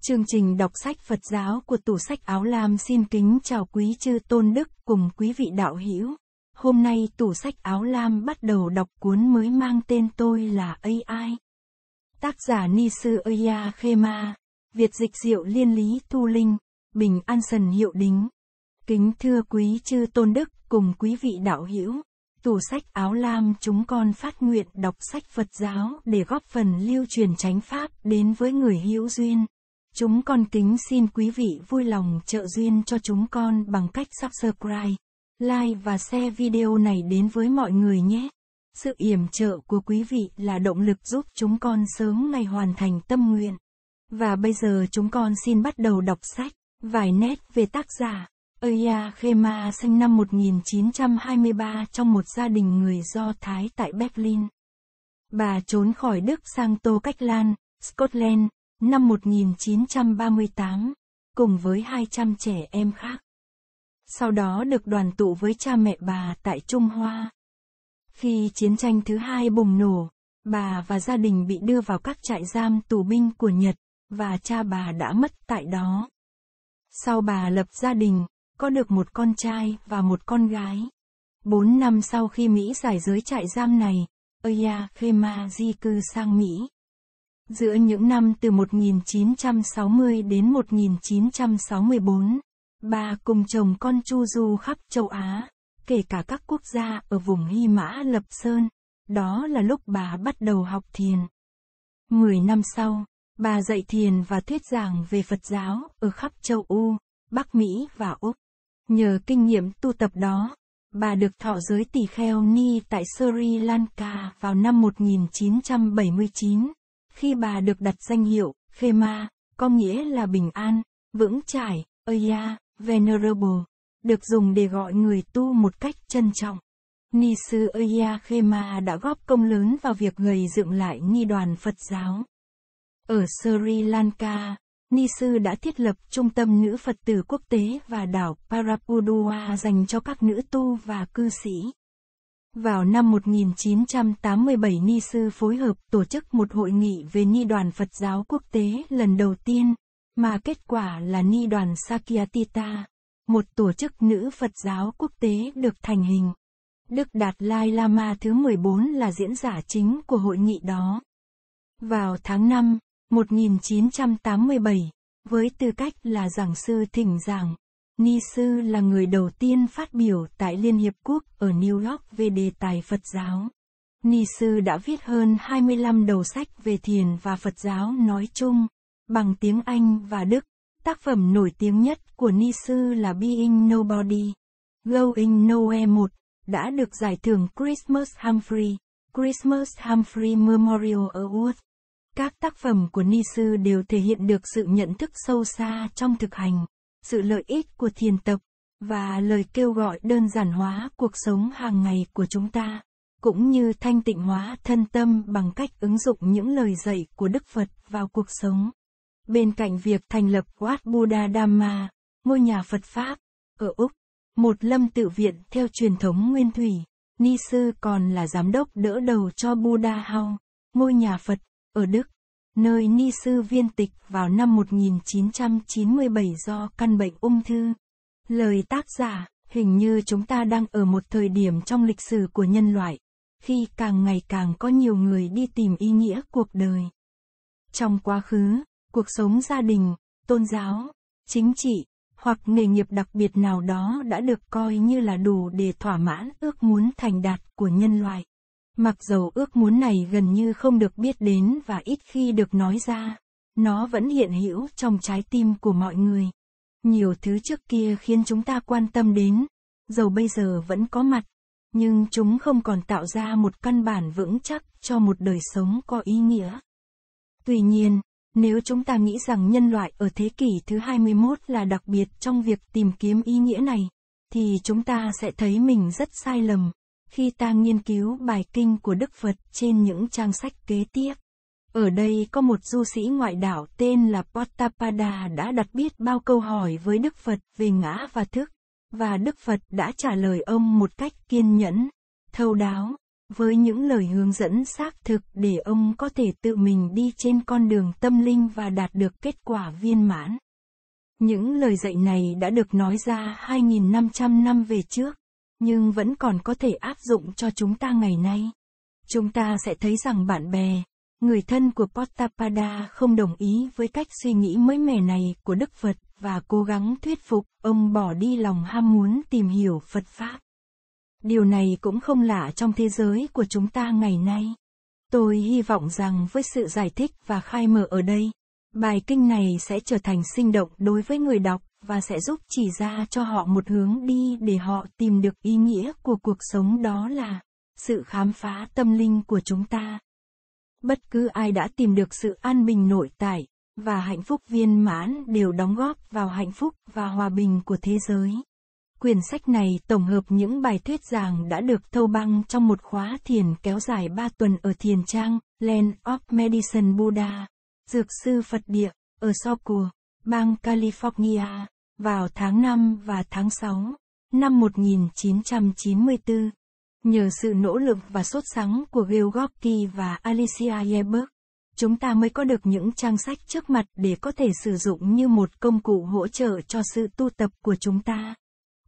Chương trình đọc sách Phật giáo của tủ sách Áo Lam xin kính chào quý chư tôn đức cùng quý vị đạo hữu. Hôm nay tủ sách Áo Lam bắt đầu đọc cuốn mới mang tên tôi là AI. Tác giả Ni Sư Aya Khema, Việt dịch diệu liên lý Thu linh, bình an sần hiệu đính. Kính thưa quý chư tôn đức cùng quý vị đạo hữu. Tủ sách Áo Lam chúng con phát nguyện đọc sách Phật giáo để góp phần lưu truyền chánh pháp đến với người hữu duyên. Chúng con kính xin quý vị vui lòng trợ duyên cho chúng con bằng cách subscribe, like và share video này đến với mọi người nhé. Sự yểm trợ của quý vị là động lực giúp chúng con sớm ngày hoàn thành tâm nguyện. Và bây giờ chúng con xin bắt đầu đọc sách, vài nét về tác giả. Aya Khema sinh năm 1923 trong một gia đình người Do Thái tại Berlin. Bà trốn khỏi Đức sang Tô Cách Lan, Scotland, Năm 1938, cùng với 200 trẻ em khác. Sau đó được đoàn tụ với cha mẹ bà tại Trung Hoa. Khi chiến tranh thứ hai bùng nổ, bà và gia đình bị đưa vào các trại giam tù binh của Nhật, và cha bà đã mất tại đó. Sau bà lập gia đình, có được một con trai và một con gái. Bốn năm sau khi Mỹ giải giới trại giam này, Oya Khema di cư sang Mỹ. Giữa những năm từ 1960 đến 1964, bà cùng chồng con chu du khắp châu Á, kể cả các quốc gia ở vùng Hy Mã Lập Sơn, đó là lúc bà bắt đầu học thiền. Mười năm sau, bà dạy thiền và thuyết giảng về Phật giáo ở khắp châu Âu, Bắc Mỹ và Úc. Nhờ kinh nghiệm tu tập đó, bà được thọ giới tỳ kheo Ni tại Sri Lanka vào năm 1979 khi bà được đặt danh hiệu, Khema, có nghĩa là bình an, vững chãi, Aya, Venerable, được dùng để gọi người tu một cách trân trọng. Ni sư Aya Khema đã góp công lớn vào việc gầy dựng lại nghi đoàn Phật giáo. Ở Sri Lanka, Ni sư đã thiết lập trung tâm nữ Phật tử quốc tế và đảo Parapudua dành cho các nữ tu và cư sĩ. Vào năm 1987 Ni Sư phối hợp tổ chức một hội nghị về Ni đoàn Phật giáo quốc tế lần đầu tiên, mà kết quả là Ni đoàn Sakyatita, một tổ chức nữ Phật giáo quốc tế được thành hình. Đức Đạt Lai Lama thứ 14 là diễn giả chính của hội nghị đó. Vào tháng 5, 1987, với tư cách là giảng sư thỉnh giảng, Ni sư là người đầu tiên phát biểu tại Liên Hiệp Quốc ở New York về đề tài Phật giáo. Ni sư đã viết hơn 25 đầu sách về thiền và Phật giáo nói chung, bằng tiếng Anh và Đức. Tác phẩm nổi tiếng nhất của Ni sư là Being Nobody, Going Nowhere 1, đã được giải thưởng Christmas Humphrey, Christmas Humphrey Memorial Award. Các tác phẩm của Ni sư đều thể hiện được sự nhận thức sâu xa trong thực hành sự lợi ích của thiền tập và lời kêu gọi đơn giản hóa cuộc sống hàng ngày của chúng ta cũng như thanh tịnh hóa thân tâm bằng cách ứng dụng những lời dạy của đức phật vào cuộc sống bên cạnh việc thành lập wat buddha dhamma ngôi nhà phật pháp ở úc một lâm tự viện theo truyền thống nguyên thủy ni sư còn là giám đốc đỡ đầu cho buddha house ngôi nhà phật ở đức nơi ni sư viên tịch vào năm 1997 do căn bệnh ung thư. Lời tác giả, hình như chúng ta đang ở một thời điểm trong lịch sử của nhân loại, khi càng ngày càng có nhiều người đi tìm ý nghĩa cuộc đời. Trong quá khứ, cuộc sống gia đình, tôn giáo, chính trị, hoặc nghề nghiệp đặc biệt nào đó đã được coi như là đủ để thỏa mãn ước muốn thành đạt của nhân loại. Mặc dầu ước muốn này gần như không được biết đến và ít khi được nói ra, nó vẫn hiện hữu trong trái tim của mọi người. Nhiều thứ trước kia khiến chúng ta quan tâm đến, dầu bây giờ vẫn có mặt, nhưng chúng không còn tạo ra một căn bản vững chắc cho một đời sống có ý nghĩa. Tuy nhiên, nếu chúng ta nghĩ rằng nhân loại ở thế kỷ thứ 21 là đặc biệt trong việc tìm kiếm ý nghĩa này, thì chúng ta sẽ thấy mình rất sai lầm khi ta nghiên cứu bài kinh của Đức Phật trên những trang sách kế tiếp. Ở đây có một du sĩ ngoại đạo tên là Potapada đã đặt biết bao câu hỏi với Đức Phật về ngã và thức, và Đức Phật đã trả lời ông một cách kiên nhẫn, thâu đáo, với những lời hướng dẫn xác thực để ông có thể tự mình đi trên con đường tâm linh và đạt được kết quả viên mãn. Những lời dạy này đã được nói ra 2.500 năm về trước nhưng vẫn còn có thể áp dụng cho chúng ta ngày nay. Chúng ta sẽ thấy rằng bạn bè, người thân của Potapada không đồng ý với cách suy nghĩ mới mẻ này của Đức Phật và cố gắng thuyết phục ông bỏ đi lòng ham muốn tìm hiểu Phật Pháp. Điều này cũng không lạ trong thế giới của chúng ta ngày nay. Tôi hy vọng rằng với sự giải thích và khai mở ở đây, bài kinh này sẽ trở thành sinh động đối với người đọc và sẽ giúp chỉ ra cho họ một hướng đi để họ tìm được ý nghĩa của cuộc sống đó là sự khám phá tâm linh của chúng ta bất cứ ai đã tìm được sự an bình nội tại và hạnh phúc viên mãn đều đóng góp vào hạnh phúc và hòa bình của thế giới quyển sách này tổng hợp những bài thuyết giảng đã được thâu băng trong một khóa thiền kéo dài 3 tuần ở thiền trang Land of Medicine Buddha, Dược sư Phật Địa, ở Sopur bang California, vào tháng 5 và tháng 6 năm 1994. Nhờ sự nỗ lực và sốt sắng của Gil Gorky và Alicia Yeberg, chúng ta mới có được những trang sách trước mặt để có thể sử dụng như một công cụ hỗ trợ cho sự tu tập của chúng ta.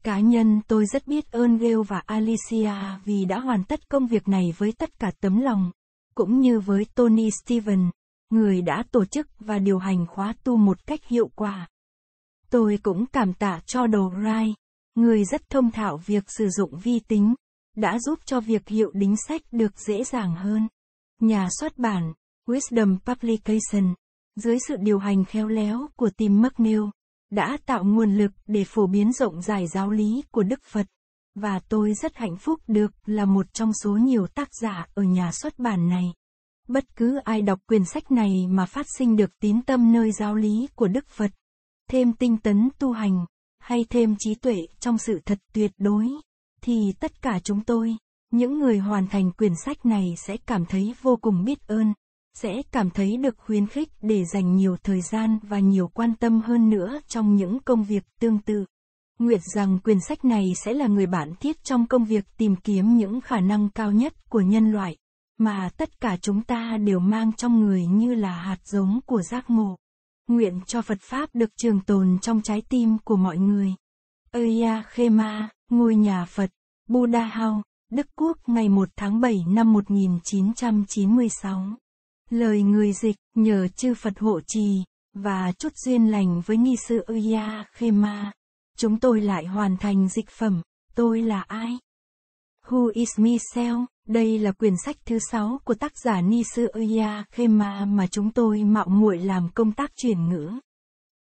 Cá nhân tôi rất biết ơn Gil và Alicia vì đã hoàn tất công việc này với tất cả tấm lòng, cũng như với Tony Steven, người đã tổ chức và điều hành khóa tu một cách hiệu quả. Tôi cũng cảm tạ cho đồ Rai, người rất thông thạo việc sử dụng vi tính, đã giúp cho việc hiệu đính sách được dễ dàng hơn. Nhà xuất bản, Wisdom Publication, dưới sự điều hành khéo léo của Tim McNeil, đã tạo nguồn lực để phổ biến rộng rãi giáo lý của Đức Phật và tôi rất hạnh phúc được là một trong số nhiều tác giả ở nhà xuất bản này bất cứ ai đọc quyển sách này mà phát sinh được tín tâm nơi giáo lý của Đức Phật, thêm tinh tấn tu hành, hay thêm trí tuệ trong sự thật tuyệt đối, thì tất cả chúng tôi, những người hoàn thành quyển sách này sẽ cảm thấy vô cùng biết ơn, sẽ cảm thấy được khuyến khích để dành nhiều thời gian và nhiều quan tâm hơn nữa trong những công việc tương tự. Nguyện rằng quyển sách này sẽ là người bạn thiết trong công việc tìm kiếm những khả năng cao nhất của nhân loại mà tất cả chúng ta đều mang trong người như là hạt giống của giác ngộ. Nguyện cho Phật Pháp được trường tồn trong trái tim của mọi người. Aya Khema, ngôi nhà Phật, Buddha House, Đức Quốc ngày 1 tháng 7 năm 1996. Lời người dịch, nhờ chư Phật hộ trì, và chút duyên lành với nghi Sư Aya Khema. Chúng tôi lại hoàn thành dịch phẩm, tôi là ai? Who is Michelle? Đây là quyển sách thứ 6 của tác giả Nisu Oya Khema mà chúng tôi mạo muội làm công tác chuyển ngữ.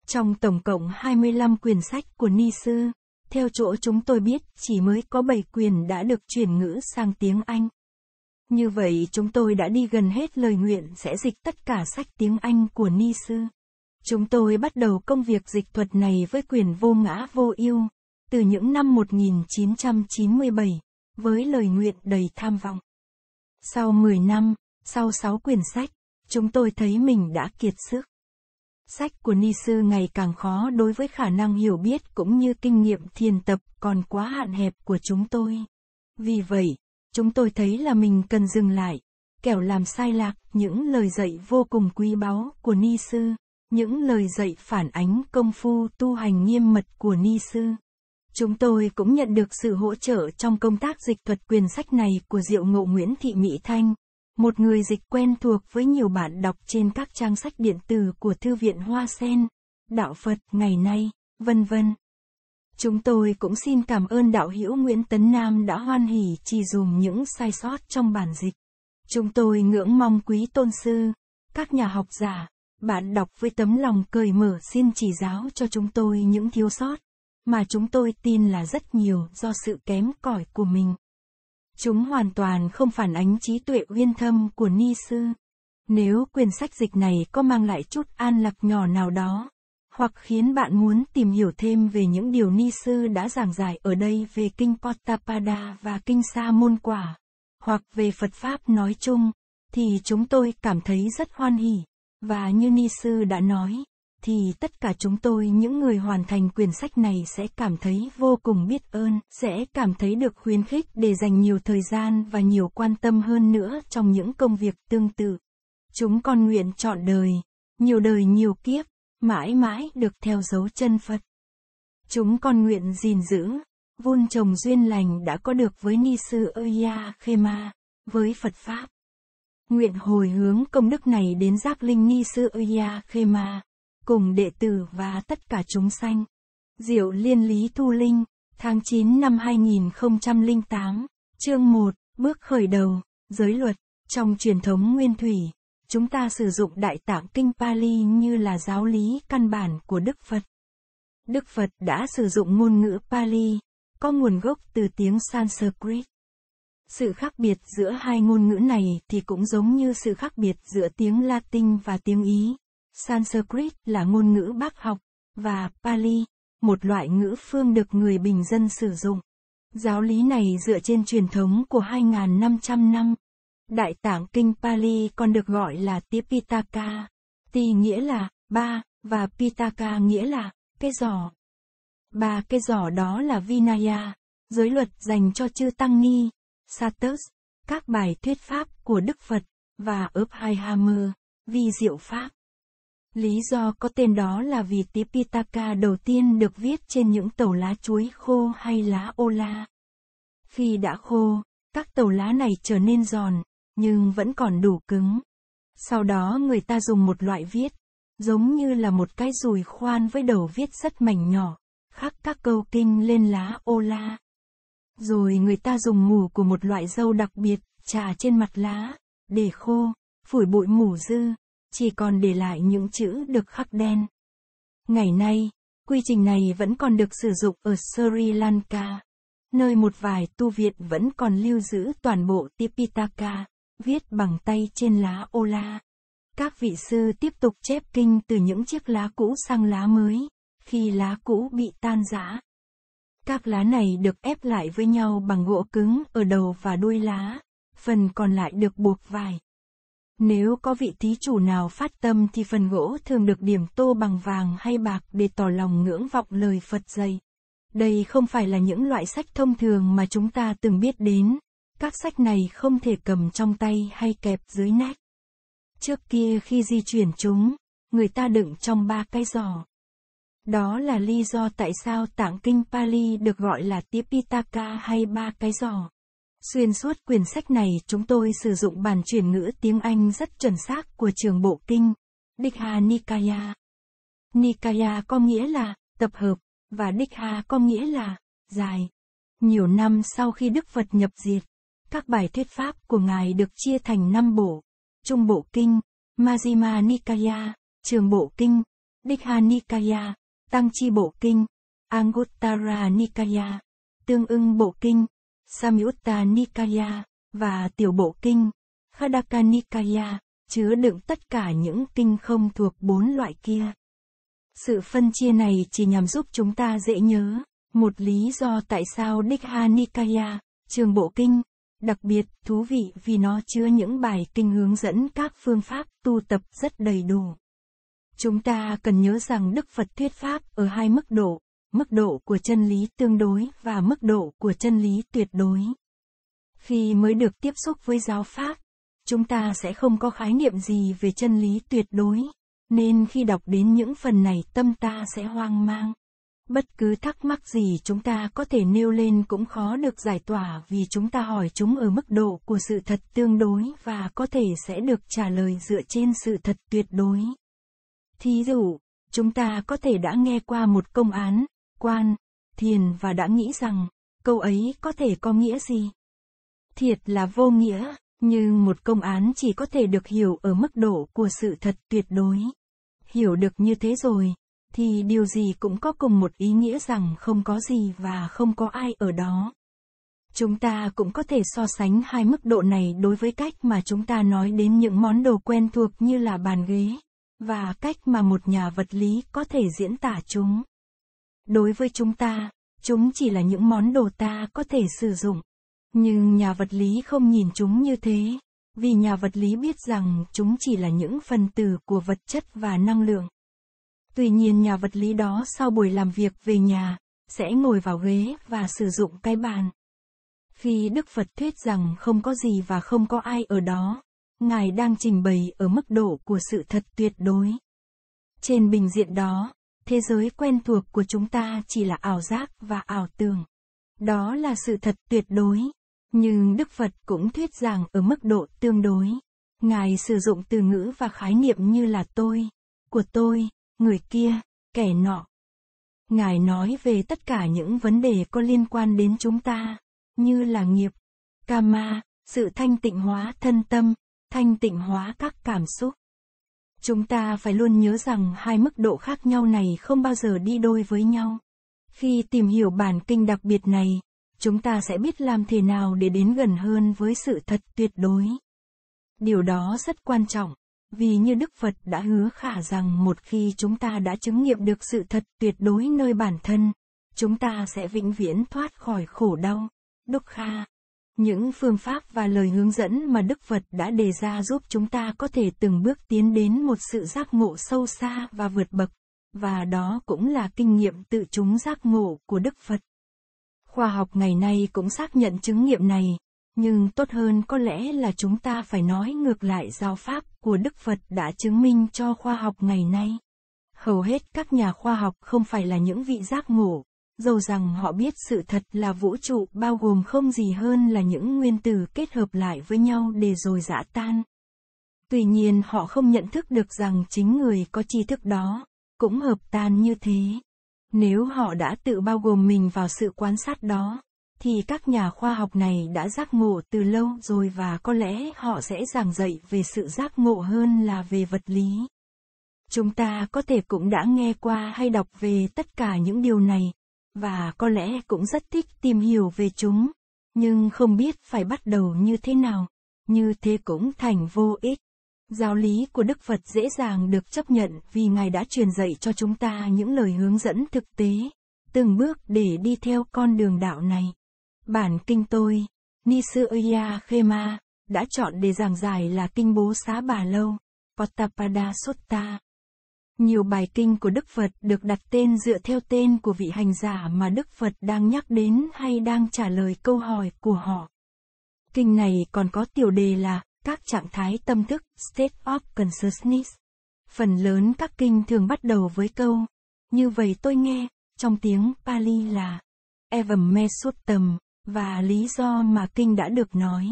Trong tổng cộng 25 quyển sách của Nisu, theo chỗ chúng tôi biết chỉ mới có 7 quyển đã được chuyển ngữ sang tiếng Anh. Như vậy chúng tôi đã đi gần hết lời nguyện sẽ dịch tất cả sách tiếng Anh của Ni Chúng tôi bắt đầu công việc dịch thuật này với quyền vô ngã vô yêu, từ những năm 1997 với lời nguyện đầy tham vọng. Sau 10 năm, sau 6 quyển sách, chúng tôi thấy mình đã kiệt sức. Sách của Ni Sư ngày càng khó đối với khả năng hiểu biết cũng như kinh nghiệm thiền tập còn quá hạn hẹp của chúng tôi. Vì vậy, chúng tôi thấy là mình cần dừng lại, kẻo làm sai lạc những lời dạy vô cùng quý báu của Ni Sư, những lời dạy phản ánh công phu tu hành nghiêm mật của Ni Sư. Chúng tôi cũng nhận được sự hỗ trợ trong công tác dịch thuật quyển sách này của Diệu Ngộ Nguyễn Thị Mỹ Thanh, một người dịch quen thuộc với nhiều bạn đọc trên các trang sách điện tử của Thư viện Hoa Sen, Đạo Phật ngày nay, vân vân. Chúng tôi cũng xin cảm ơn đạo hữu Nguyễn Tấn Nam đã hoan hỉ chỉ dùm những sai sót trong bản dịch. Chúng tôi ngưỡng mong quý tôn sư, các nhà học giả, bạn đọc với tấm lòng cởi mở xin chỉ giáo cho chúng tôi những thiếu sót mà chúng tôi tin là rất nhiều do sự kém cỏi của mình. Chúng hoàn toàn không phản ánh trí tuệ uyên thâm của ni sư. Nếu quyển sách dịch này có mang lại chút an lạc nhỏ nào đó, hoặc khiến bạn muốn tìm hiểu thêm về những điều ni sư đã giảng giải ở đây về kinh Potapada và kinh Sa môn quả, hoặc về Phật pháp nói chung, thì chúng tôi cảm thấy rất hoan hỉ. Và như ni sư đã nói, thì tất cả chúng tôi những người hoàn thành quyển sách này sẽ cảm thấy vô cùng biết ơn, sẽ cảm thấy được khuyến khích để dành nhiều thời gian và nhiều quan tâm hơn nữa trong những công việc tương tự. Chúng con nguyện chọn đời, nhiều đời nhiều kiếp, mãi mãi được theo dấu chân Phật. Chúng con nguyện gìn giữ, vun trồng duyên lành đã có được với Ni Sư Oya Khema, với Phật Pháp. Nguyện hồi hướng công đức này đến giác linh Ni Sư Oya Khema cùng đệ tử và tất cả chúng sanh. Diệu Liên Lý Thu Linh, tháng 9 năm 2008, chương 1, bước khởi đầu, giới luật, trong truyền thống nguyên thủy, chúng ta sử dụng Đại Tạng Kinh Pali như là giáo lý căn bản của Đức Phật. Đức Phật đã sử dụng ngôn ngữ Pali, có nguồn gốc từ tiếng Sanskrit. Sự khác biệt giữa hai ngôn ngữ này thì cũng giống như sự khác biệt giữa tiếng Latin và tiếng Ý. Sanskrit là ngôn ngữ bác học, và Pali, một loại ngữ phương được người bình dân sử dụng. Giáo lý này dựa trên truyền thống của 2.500 năm. Đại tạng kinh Pali còn được gọi là Tipitaka. Ti nghĩa là ba và Pitaka nghĩa là cái giỏ. Ba cái giỏ đó là Vinaya, giới luật dành cho chư tăng ni, Satus, các bài thuyết pháp của Đức Phật và ha Uphayhammer, vi diệu pháp. Lý do có tên đó là vì tía đầu tiên được viết trên những tàu lá chuối khô hay lá ô la. Khi đã khô, các tàu lá này trở nên giòn, nhưng vẫn còn đủ cứng. Sau đó người ta dùng một loại viết, giống như là một cái dùi khoan với đầu viết rất mảnh nhỏ, khắc các câu kinh lên lá ô la. Rồi người ta dùng mù của một loại dâu đặc biệt, trà trên mặt lá, để khô, phủi bụi mù dư, chỉ còn để lại những chữ được khắc đen. Ngày nay, quy trình này vẫn còn được sử dụng ở Sri Lanka, nơi một vài tu viện vẫn còn lưu giữ toàn bộ Tipitaka, viết bằng tay trên lá ola. Các vị sư tiếp tục chép kinh từ những chiếc lá cũ sang lá mới, khi lá cũ bị tan rã. Các lá này được ép lại với nhau bằng gỗ cứng ở đầu và đuôi lá, phần còn lại được buộc vải. Nếu có vị thí chủ nào phát tâm thì phần gỗ thường được điểm tô bằng vàng hay bạc để tỏ lòng ngưỡng vọng lời Phật dạy. Đây không phải là những loại sách thông thường mà chúng ta từng biết đến. Các sách này không thể cầm trong tay hay kẹp dưới nách. Trước kia khi di chuyển chúng, người ta đựng trong ba cái giỏ. Đó là lý do tại sao tạng kinh Pali được gọi là Tipitaka hay ba cái giỏ. Xuyên suốt quyển sách này chúng tôi sử dụng bản chuyển ngữ tiếng Anh rất chuẩn xác của trường bộ kinh, Dikha Nikaya. Nikaya có nghĩa là tập hợp, và Dikha có nghĩa là dài. Nhiều năm sau khi Đức Phật nhập diệt, các bài thuyết pháp của Ngài được chia thành năm bộ, Trung Bộ Kinh, Majjhima Nikaya, Trường Bộ Kinh, Dikha Nikaya, Tăng Chi Bộ Kinh, Anguttara Nikaya, Tương ưng Bộ Kinh, Samyutta Nikaya, và tiểu bộ kinh, Khadaka Nikaya, chứa đựng tất cả những kinh không thuộc bốn loại kia. Sự phân chia này chỉ nhằm giúp chúng ta dễ nhớ, một lý do tại sao Dikha Nikaya, trường bộ kinh, đặc biệt thú vị vì nó chứa những bài kinh hướng dẫn các phương pháp tu tập rất đầy đủ. Chúng ta cần nhớ rằng Đức Phật thuyết pháp ở hai mức độ, mức độ của chân lý tương đối và mức độ của chân lý tuyệt đối khi mới được tiếp xúc với giáo pháp chúng ta sẽ không có khái niệm gì về chân lý tuyệt đối nên khi đọc đến những phần này tâm ta sẽ hoang mang bất cứ thắc mắc gì chúng ta có thể nêu lên cũng khó được giải tỏa vì chúng ta hỏi chúng ở mức độ của sự thật tương đối và có thể sẽ được trả lời dựa trên sự thật tuyệt đối thí dụ chúng ta có thể đã nghe qua một công án quan, thiền và đã nghĩ rằng, câu ấy có thể có nghĩa gì? Thiệt là vô nghĩa, như một công án chỉ có thể được hiểu ở mức độ của sự thật tuyệt đối. Hiểu được như thế rồi, thì điều gì cũng có cùng một ý nghĩa rằng không có gì và không có ai ở đó. Chúng ta cũng có thể so sánh hai mức độ này đối với cách mà chúng ta nói đến những món đồ quen thuộc như là bàn ghế, và cách mà một nhà vật lý có thể diễn tả chúng. Đối với chúng ta, chúng chỉ là những món đồ ta có thể sử dụng. Nhưng nhà vật lý không nhìn chúng như thế, vì nhà vật lý biết rằng chúng chỉ là những phần tử của vật chất và năng lượng. Tuy nhiên nhà vật lý đó sau buổi làm việc về nhà, sẽ ngồi vào ghế và sử dụng cái bàn. Khi Đức Phật thuyết rằng không có gì và không có ai ở đó, Ngài đang trình bày ở mức độ của sự thật tuyệt đối. Trên bình diện đó, thế giới quen thuộc của chúng ta chỉ là ảo giác và ảo tưởng đó là sự thật tuyệt đối nhưng đức phật cũng thuyết giảng ở mức độ tương đối ngài sử dụng từ ngữ và khái niệm như là tôi của tôi người kia kẻ nọ ngài nói về tất cả những vấn đề có liên quan đến chúng ta như là nghiệp karma, sự thanh tịnh hóa thân tâm thanh tịnh hóa các cảm xúc Chúng ta phải luôn nhớ rằng hai mức độ khác nhau này không bao giờ đi đôi với nhau. Khi tìm hiểu bản kinh đặc biệt này, chúng ta sẽ biết làm thế nào để đến gần hơn với sự thật tuyệt đối. Điều đó rất quan trọng, vì như Đức Phật đã hứa khả rằng một khi chúng ta đã chứng nghiệm được sự thật tuyệt đối nơi bản thân, chúng ta sẽ vĩnh viễn thoát khỏi khổ đau, đúc kha. Những phương pháp và lời hướng dẫn mà Đức Phật đã đề ra giúp chúng ta có thể từng bước tiến đến một sự giác ngộ sâu xa và vượt bậc, và đó cũng là kinh nghiệm tự chúng giác ngộ của Đức Phật. Khoa học ngày nay cũng xác nhận chứng nghiệm này, nhưng tốt hơn có lẽ là chúng ta phải nói ngược lại giáo pháp của Đức Phật đã chứng minh cho khoa học ngày nay. Hầu hết các nhà khoa học không phải là những vị giác ngộ, dầu rằng họ biết sự thật là vũ trụ bao gồm không gì hơn là những nguyên tử kết hợp lại với nhau để rồi giã tan. Tuy nhiên họ không nhận thức được rằng chính người có tri thức đó, cũng hợp tan như thế. Nếu họ đã tự bao gồm mình vào sự quan sát đó, thì các nhà khoa học này đã giác ngộ từ lâu rồi và có lẽ họ sẽ giảng dạy về sự giác ngộ hơn là về vật lý. Chúng ta có thể cũng đã nghe qua hay đọc về tất cả những điều này, và có lẽ cũng rất thích tìm hiểu về chúng nhưng không biết phải bắt đầu như thế nào như thế cũng thành vô ích giáo lý của đức phật dễ dàng được chấp nhận vì ngài đã truyền dạy cho chúng ta những lời hướng dẫn thực tế từng bước để đi theo con đường đạo này bản kinh tôi nisuya khema đã chọn để giảng giải là kinh bố xá bà lâu Potapada Sutta, nhiều bài kinh của Đức Phật được đặt tên dựa theo tên của vị hành giả mà Đức Phật đang nhắc đến hay đang trả lời câu hỏi của họ. Kinh này còn có tiểu đề là các trạng thái tâm thức, state of consciousness. Phần lớn các kinh thường bắt đầu với câu như vậy tôi nghe trong tiếng Pali là Evam me Mesuttam và lý do mà kinh đã được nói.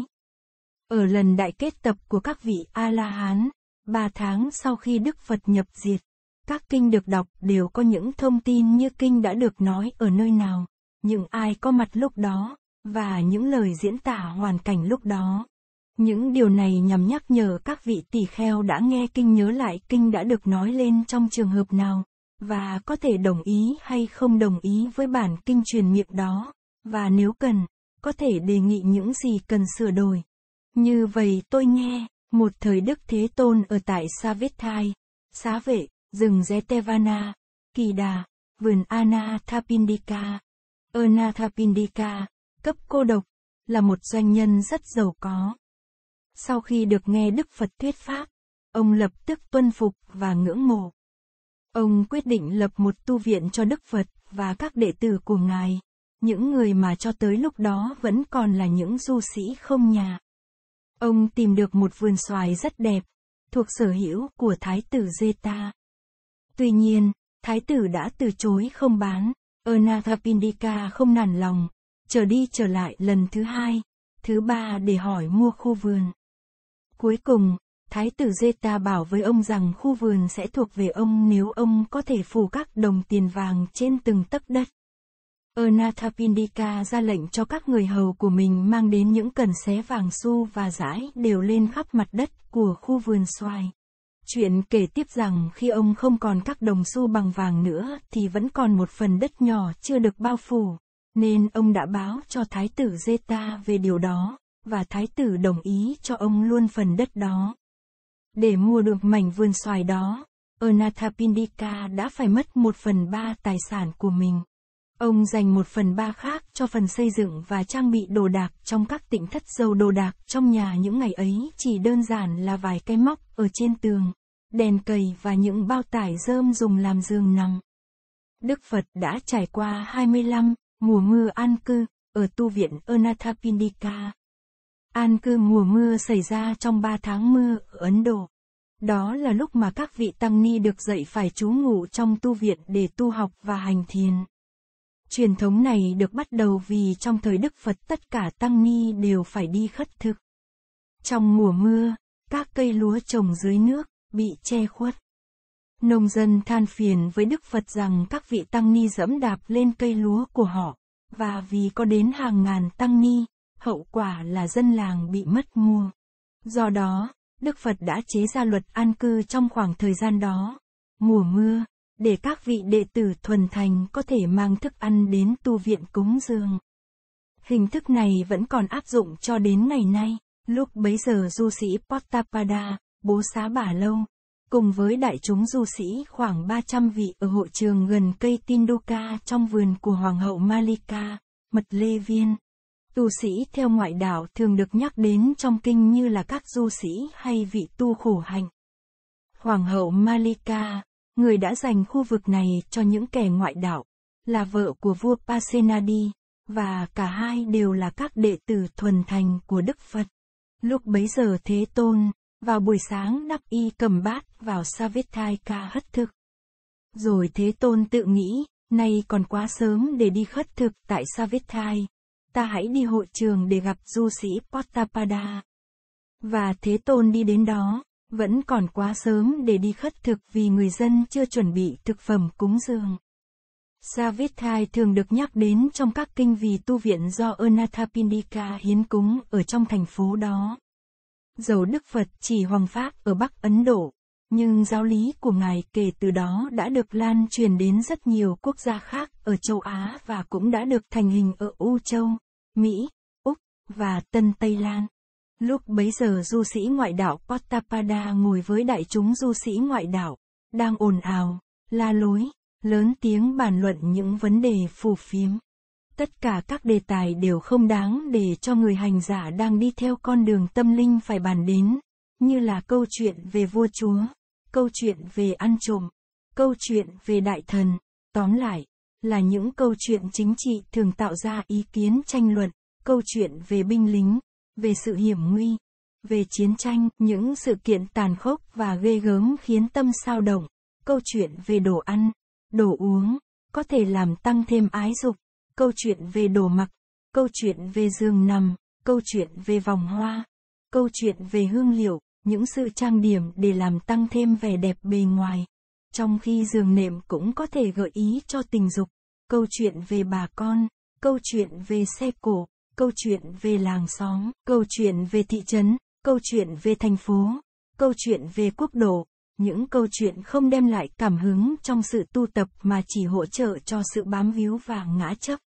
Ở lần đại kết tập của các vị A-la-hán, ba tháng sau khi Đức Phật nhập diệt, các kinh được đọc đều có những thông tin như kinh đã được nói ở nơi nào, những ai có mặt lúc đó, và những lời diễn tả hoàn cảnh lúc đó. Những điều này nhằm nhắc nhở các vị tỳ kheo đã nghe kinh nhớ lại kinh đã được nói lên trong trường hợp nào, và có thể đồng ý hay không đồng ý với bản kinh truyền miệng đó, và nếu cần, có thể đề nghị những gì cần sửa đổi. Như vậy tôi nghe, một thời Đức Thế Tôn ở tại Sa Vết Thai, xá vệ rừng Jetavana, Kỳ Đà, vườn Anathapindika. Anathapindika, cấp cô độc, là một doanh nhân rất giàu có. Sau khi được nghe Đức Phật thuyết pháp, ông lập tức tuân phục và ngưỡng mộ. Ông quyết định lập một tu viện cho Đức Phật và các đệ tử của Ngài, những người mà cho tới lúc đó vẫn còn là những du sĩ không nhà. Ông tìm được một vườn xoài rất đẹp, thuộc sở hữu của Thái tử Zeta. Tuy nhiên, thái tử đã từ chối không bán, Anathapindika không nản lòng, trở đi trở lại lần thứ hai, thứ ba để hỏi mua khu vườn. Cuối cùng, thái tử Zeta bảo với ông rằng khu vườn sẽ thuộc về ông nếu ông có thể phủ các đồng tiền vàng trên từng tấc đất. Anathapindika ra lệnh cho các người hầu của mình mang đến những cần xé vàng xu và rãi đều lên khắp mặt đất của khu vườn xoài. Chuyện kể tiếp rằng khi ông không còn các đồng xu bằng vàng nữa thì vẫn còn một phần đất nhỏ chưa được bao phủ, nên ông đã báo cho thái tử Zeta về điều đó, và thái tử đồng ý cho ông luôn phần đất đó. Để mua được mảnh vườn xoài đó, Anathapindika đã phải mất một phần ba tài sản của mình. Ông dành một phần ba khác cho phần xây dựng và trang bị đồ đạc trong các tỉnh thất dâu đồ đạc trong nhà những ngày ấy chỉ đơn giản là vài cây móc ở trên tường, đèn cầy và những bao tải rơm dùng làm giường nằm. Đức Phật đã trải qua 25 mùa mưa an cư ở tu viện Anathapindika. An cư mùa mưa xảy ra trong 3 tháng mưa ở Ấn Độ. Đó là lúc mà các vị tăng ni được dạy phải trú ngụ trong tu viện để tu học và hành thiền. Truyền thống này được bắt đầu vì trong thời Đức Phật tất cả tăng ni đều phải đi khất thực. Trong mùa mưa, các cây lúa trồng dưới nước, bị che khuất. Nông dân than phiền với Đức Phật rằng các vị tăng ni dẫm đạp lên cây lúa của họ, và vì có đến hàng ngàn tăng ni, hậu quả là dân làng bị mất mùa Do đó, Đức Phật đã chế ra luật an cư trong khoảng thời gian đó. Mùa mưa, để các vị đệ tử thuần thành có thể mang thức ăn đến tu viện cúng dường. Hình thức này vẫn còn áp dụng cho đến ngày nay, lúc bấy giờ du sĩ Pottapada, bố xá bà lâu, cùng với đại chúng du sĩ khoảng 300 vị ở hội trường gần cây Tinduka trong vườn của Hoàng hậu Malika, mật lê viên. Tu sĩ theo ngoại đạo thường được nhắc đến trong kinh như là các du sĩ hay vị tu khổ hạnh. Hoàng hậu Malika, người đã dành khu vực này cho những kẻ ngoại đạo, là vợ của vua Pasenadi, và cả hai đều là các đệ tử thuần thành của Đức Phật. Lúc bấy giờ Thế Tôn, vào buổi sáng nắp y cầm bát vào Savitthai ca hất thực. Rồi Thế Tôn tự nghĩ, nay còn quá sớm để đi khất thực tại Savitthai, ta hãy đi hội trường để gặp du sĩ Pottapada. Và Thế Tôn đi đến đó, vẫn còn quá sớm để đi khất thực vì người dân chưa chuẩn bị thực phẩm cúng dường. Savitai thường được nhắc đến trong các kinh vì tu viện do Anathapindika hiến cúng ở trong thành phố đó. Dầu Đức Phật chỉ hoàng pháp ở Bắc Ấn Độ, nhưng giáo lý của Ngài kể từ đó đã được lan truyền đến rất nhiều quốc gia khác ở châu Á và cũng đã được thành hình ở Âu Châu, Mỹ, Úc và Tân Tây Lan. Lúc bấy giờ du sĩ ngoại đạo Pottapada ngồi với đại chúng du sĩ ngoại đạo, đang ồn ào, la lối, lớn tiếng bàn luận những vấn đề phù phiếm. Tất cả các đề tài đều không đáng để cho người hành giả đang đi theo con đường tâm linh phải bàn đến, như là câu chuyện về vua chúa, câu chuyện về ăn trộm, câu chuyện về đại thần, tóm lại, là những câu chuyện chính trị thường tạo ra ý kiến tranh luận, câu chuyện về binh lính, về sự hiểm nguy, về chiến tranh, những sự kiện tàn khốc và ghê gớm khiến tâm sao động. Câu chuyện về đồ ăn, đồ uống, có thể làm tăng thêm ái dục. Câu chuyện về đồ mặc, câu chuyện về giường nằm, câu chuyện về vòng hoa, câu chuyện về hương liệu, những sự trang điểm để làm tăng thêm vẻ đẹp bề ngoài. Trong khi giường nệm cũng có thể gợi ý cho tình dục, câu chuyện về bà con, câu chuyện về xe cổ, câu chuyện về làng xóm, câu chuyện về thị trấn, câu chuyện về thành phố, câu chuyện về quốc độ, những câu chuyện không đem lại cảm hứng trong sự tu tập mà chỉ hỗ trợ cho sự bám víu và ngã chấp.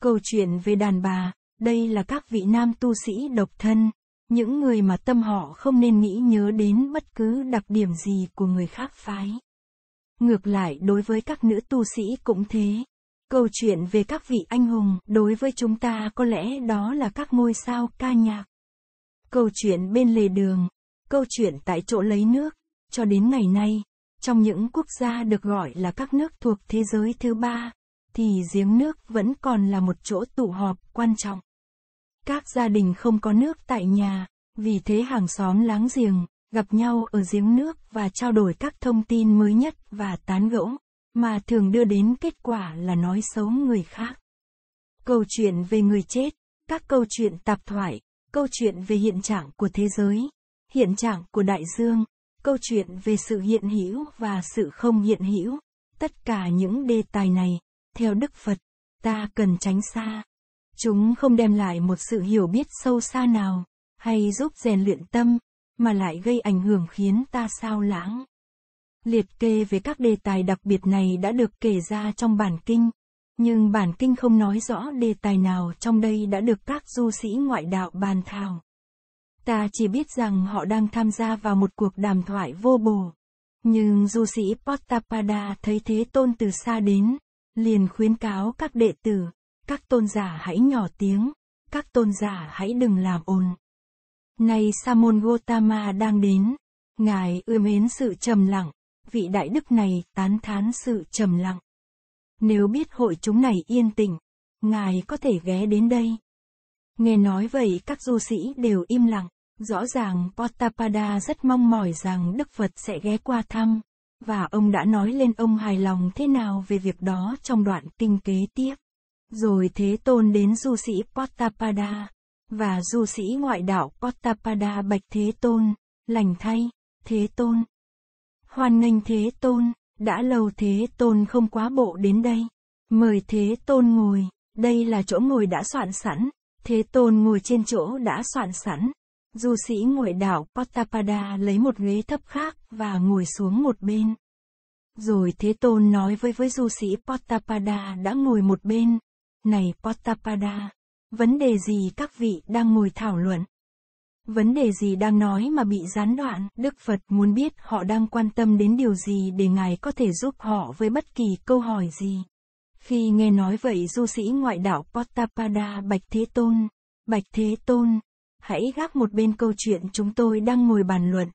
Câu chuyện về đàn bà, đây là các vị nam tu sĩ độc thân, những người mà tâm họ không nên nghĩ nhớ đến bất cứ đặc điểm gì của người khác phái. Ngược lại đối với các nữ tu sĩ cũng thế, Câu chuyện về các vị anh hùng, đối với chúng ta có lẽ đó là các ngôi sao ca nhạc. Câu chuyện bên lề đường, câu chuyện tại chỗ lấy nước, cho đến ngày nay, trong những quốc gia được gọi là các nước thuộc thế giới thứ ba, thì giếng nước vẫn còn là một chỗ tụ họp quan trọng. Các gia đình không có nước tại nhà, vì thế hàng xóm láng giềng, gặp nhau ở giếng nước và trao đổi các thông tin mới nhất và tán gẫu mà thường đưa đến kết quả là nói xấu người khác. Câu chuyện về người chết, các câu chuyện tạp thoại, câu chuyện về hiện trạng của thế giới, hiện trạng của đại dương, câu chuyện về sự hiện hữu và sự không hiện hữu, tất cả những đề tài này, theo Đức Phật, ta cần tránh xa. Chúng không đem lại một sự hiểu biết sâu xa nào, hay giúp rèn luyện tâm, mà lại gây ảnh hưởng khiến ta sao lãng. Liệt kê về các đề tài đặc biệt này đã được kể ra trong bản kinh, nhưng bản kinh không nói rõ đề tài nào trong đây đã được các du sĩ ngoại đạo bàn thảo. Ta chỉ biết rằng họ đang tham gia vào một cuộc đàm thoại vô bổ. Nhưng du sĩ Pottapada thấy thế tôn từ xa đến, liền khuyến cáo các đệ tử, các tôn giả hãy nhỏ tiếng, các tôn giả hãy đừng làm ồn. Nay Samon Gotama đang đến, ngài ưa mến sự trầm lặng, vị đại đức này tán thán sự trầm lặng. Nếu biết hội chúng này yên tĩnh, ngài có thể ghé đến đây. Nghe nói vậy các du sĩ đều im lặng, rõ ràng Potapada rất mong mỏi rằng Đức Phật sẽ ghé qua thăm, và ông đã nói lên ông hài lòng thế nào về việc đó trong đoạn kinh kế tiếp. Rồi Thế Tôn đến du sĩ Potapada, và du sĩ ngoại đạo Potapada bạch Thế Tôn, lành thay, Thế Tôn, Hoan nghênh Thế Tôn, đã lâu Thế Tôn không quá bộ đến đây. Mời Thế Tôn ngồi, đây là chỗ ngồi đã soạn sẵn. Thế Tôn ngồi trên chỗ đã soạn sẵn. Du sĩ ngồi đảo Potapada lấy một ghế thấp khác và ngồi xuống một bên. Rồi Thế Tôn nói với với du sĩ Potapada đã ngồi một bên. Này Potapada, vấn đề gì các vị đang ngồi thảo luận? vấn đề gì đang nói mà bị gián đoạn đức phật muốn biết họ đang quan tâm đến điều gì để ngài có thể giúp họ với bất kỳ câu hỏi gì khi nghe nói vậy du sĩ ngoại đạo potapada bạch thế tôn bạch thế tôn hãy gác một bên câu chuyện chúng tôi đang ngồi bàn luận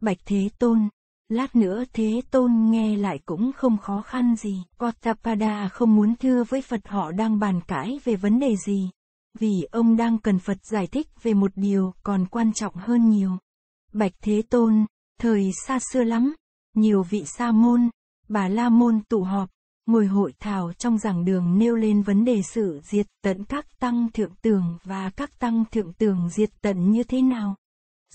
bạch thế tôn lát nữa thế tôn nghe lại cũng không khó khăn gì potapada không muốn thưa với phật họ đang bàn cãi về vấn đề gì vì ông đang cần Phật giải thích về một điều còn quan trọng hơn nhiều. Bạch Thế Tôn, thời xa xưa lắm, nhiều vị sa môn, bà la môn tụ họp, ngồi hội thảo trong giảng đường nêu lên vấn đề sự diệt tận các tăng thượng tường và các tăng thượng tường diệt tận như thế nào.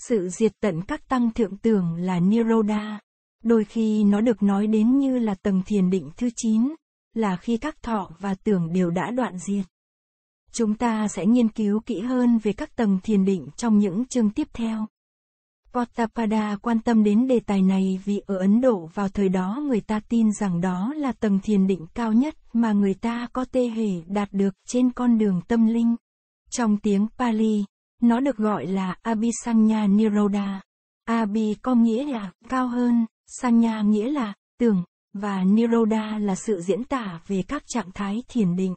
Sự diệt tận các tăng thượng tường là Niroda, đôi khi nó được nói đến như là tầng thiền định thứ 9, là khi các thọ và tưởng đều đã đoạn diệt Chúng ta sẽ nghiên cứu kỹ hơn về các tầng thiền định trong những chương tiếp theo. Kotapada quan tâm đến đề tài này vì ở Ấn Độ vào thời đó người ta tin rằng đó là tầng thiền định cao nhất mà người ta có tê hề đạt được trên con đường tâm linh. Trong tiếng Pali, nó được gọi là Abhisanya Niroda. Abhi có nghĩa là cao hơn, Sanya nghĩa là tưởng, và Niroda là sự diễn tả về các trạng thái thiền định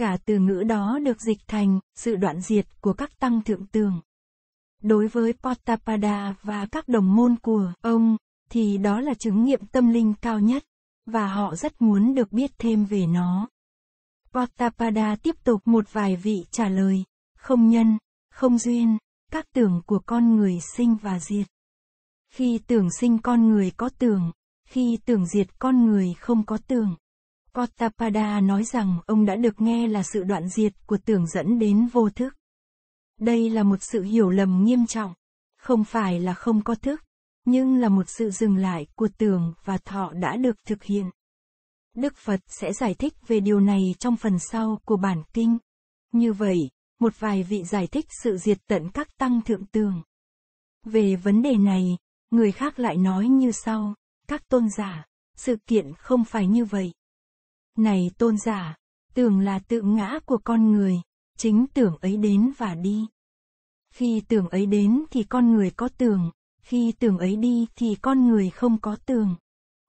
cả từ ngữ đó được dịch thành sự đoạn diệt của các tăng thượng tường. Đối với Potapada và các đồng môn của ông, thì đó là chứng nghiệm tâm linh cao nhất, và họ rất muốn được biết thêm về nó. Potapada tiếp tục một vài vị trả lời, không nhân, không duyên, các tưởng của con người sinh và diệt. Khi tưởng sinh con người có tưởng, khi tưởng diệt con người không có tưởng. Kotapada nói rằng ông đã được nghe là sự đoạn diệt của tưởng dẫn đến vô thức. Đây là một sự hiểu lầm nghiêm trọng, không phải là không có thức, nhưng là một sự dừng lại của tưởng và thọ đã được thực hiện. Đức Phật sẽ giải thích về điều này trong phần sau của bản kinh. Như vậy, một vài vị giải thích sự diệt tận các tăng thượng tường. Về vấn đề này, người khác lại nói như sau, các tôn giả, sự kiện không phải như vậy. Này tôn giả, tưởng là tự ngã của con người, chính tưởng ấy đến và đi. Khi tưởng ấy đến thì con người có tưởng, khi tưởng ấy đi thì con người không có tưởng.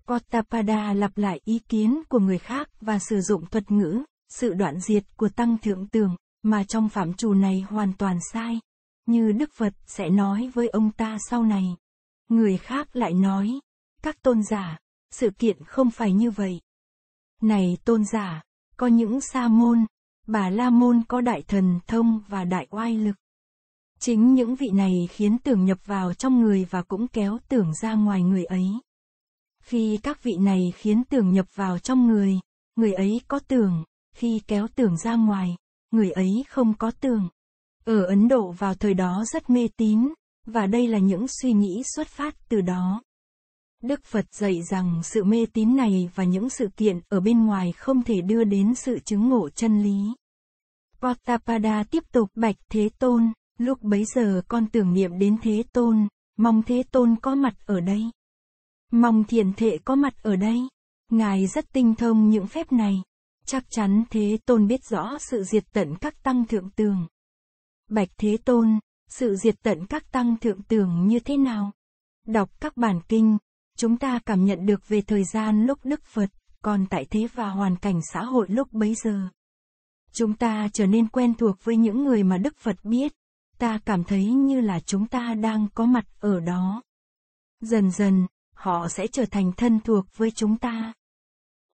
Kotapada lặp lại ý kiến của người khác và sử dụng thuật ngữ, sự đoạn diệt của tăng thượng tưởng, mà trong phạm trù này hoàn toàn sai. Như Đức Phật sẽ nói với ông ta sau này. Người khác lại nói, các tôn giả, sự kiện không phải như vậy. Này tôn giả, có những sa môn, bà la môn có đại thần thông và đại oai lực. Chính những vị này khiến tưởng nhập vào trong người và cũng kéo tưởng ra ngoài người ấy. Khi các vị này khiến tưởng nhập vào trong người, người ấy có tưởng, khi kéo tưởng ra ngoài, người ấy không có tưởng. Ở Ấn Độ vào thời đó rất mê tín, và đây là những suy nghĩ xuất phát từ đó. Đức Phật dạy rằng sự mê tín này và những sự kiện ở bên ngoài không thể đưa đến sự chứng ngộ chân lý. Potapada tiếp tục bạch Thế Tôn, lúc bấy giờ con tưởng niệm đến Thế Tôn, mong Thế Tôn có mặt ở đây. Mong thiền thệ có mặt ở đây. Ngài rất tinh thông những phép này. Chắc chắn Thế Tôn biết rõ sự diệt tận các tăng thượng tường. Bạch Thế Tôn, sự diệt tận các tăng thượng tường như thế nào? Đọc các bản kinh, chúng ta cảm nhận được về thời gian lúc Đức Phật còn tại thế và hoàn cảnh xã hội lúc bấy giờ. Chúng ta trở nên quen thuộc với những người mà Đức Phật biết, ta cảm thấy như là chúng ta đang có mặt ở đó. Dần dần, họ sẽ trở thành thân thuộc với chúng ta.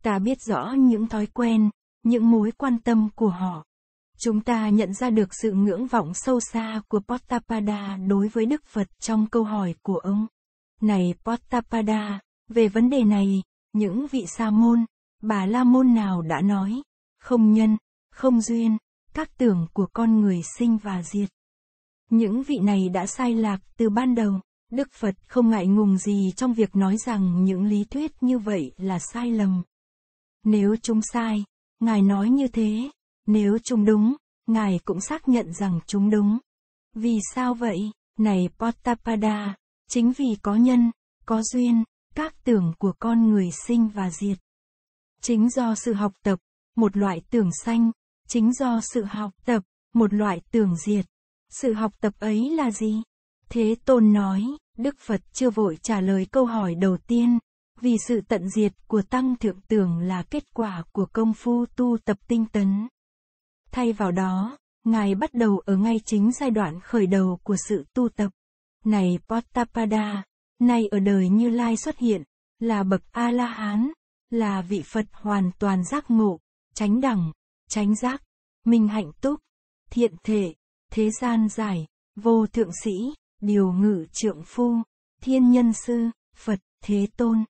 Ta biết rõ những thói quen, những mối quan tâm của họ. Chúng ta nhận ra được sự ngưỡng vọng sâu xa của Pottapada đối với Đức Phật trong câu hỏi của ông. Này Pottapada, về vấn đề này, những vị sa môn, bà la môn nào đã nói, không nhân, không duyên, các tưởng của con người sinh và diệt. Những vị này đã sai lạc từ ban đầu, Đức Phật không ngại ngùng gì trong việc nói rằng những lý thuyết như vậy là sai lầm. Nếu chúng sai, Ngài nói như thế, nếu chúng đúng, Ngài cũng xác nhận rằng chúng đúng. Vì sao vậy, này Pottapada, Chính vì có nhân, có duyên, các tưởng của con người sinh và diệt. Chính do sự học tập, một loại tưởng sanh, chính do sự học tập, một loại tưởng diệt. Sự học tập ấy là gì? Thế Tôn nói, Đức Phật chưa vội trả lời câu hỏi đầu tiên, vì sự tận diệt của tăng thượng tưởng là kết quả của công phu tu tập tinh tấn. Thay vào đó, Ngài bắt đầu ở ngay chính giai đoạn khởi đầu của sự tu tập này potapada nay ở đời Như Lai xuất hiện, là bậc A-la-hán, là vị Phật hoàn toàn giác ngộ, tránh đẳng, tránh giác, minh hạnh túc, thiện thể, thế gian giải, vô thượng sĩ, điều ngự trượng phu, thiên nhân sư, Phật, thế tôn.